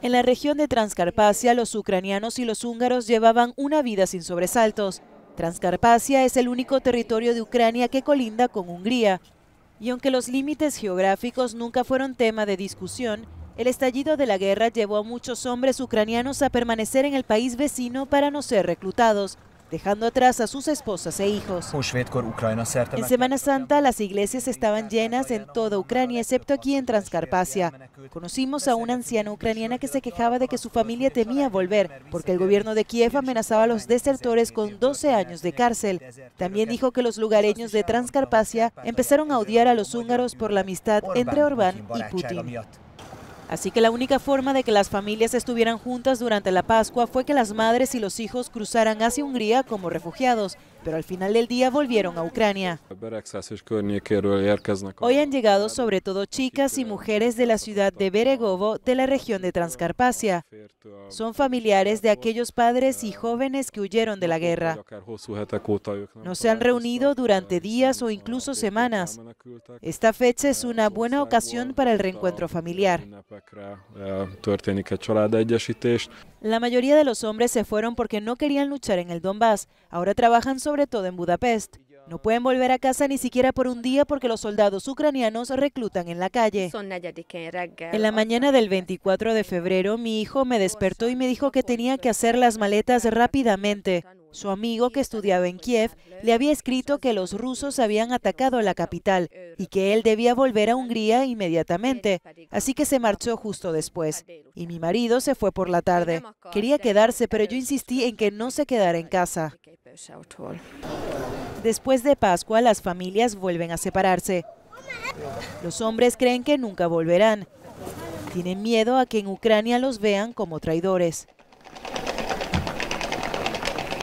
En la región de Transcarpacia, los ucranianos y los húngaros llevaban una vida sin sobresaltos. Transcarpacia es el único territorio de Ucrania que colinda con Hungría. Y aunque los límites geográficos nunca fueron tema de discusión, el estallido de la guerra llevó a muchos hombres ucranianos a permanecer en el país vecino para no ser reclutados, dejando atrás a sus esposas e hijos. En Semana Santa las iglesias estaban llenas en toda Ucrania, excepto aquí en Transcarpacia. Conocimos a una anciana ucraniana que se quejaba de que su familia temía volver, porque el gobierno de Kiev amenazaba a los desertores con 12 años de cárcel. También dijo que los lugareños de Transcarpacia empezaron a odiar a los húngaros por la amistad entre Orbán y Putin. Así que la única forma de que las familias estuvieran juntas durante la Pascua fue que las madres y los hijos cruzaran hacia Hungría como refugiados pero al final del día volvieron a Ucrania. Hoy han llegado sobre todo chicas y mujeres de la ciudad de Beregovo, de la región de Transcarpacia. Son familiares de aquellos padres y jóvenes que huyeron de la guerra. No se han reunido durante días o incluso semanas. Esta fecha es una buena ocasión para el reencuentro familiar. La mayoría de los hombres se fueron porque no querían luchar en el Donbass. Ahora trabajan sobre todo en Budapest. No pueden volver a casa ni siquiera por un día porque los soldados ucranianos reclutan en la calle. En la mañana del 24 de febrero, mi hijo me despertó y me dijo que tenía que hacer las maletas rápidamente. Su amigo, que estudiaba en Kiev, le había escrito que los rusos habían atacado la capital y que él debía volver a Hungría inmediatamente, así que se marchó justo después. Y mi marido se fue por la tarde. Quería quedarse, pero yo insistí en que no se quedara en casa. Después de Pascua, las familias vuelven a separarse. Los hombres creen que nunca volverán. Tienen miedo a que en Ucrania los vean como traidores.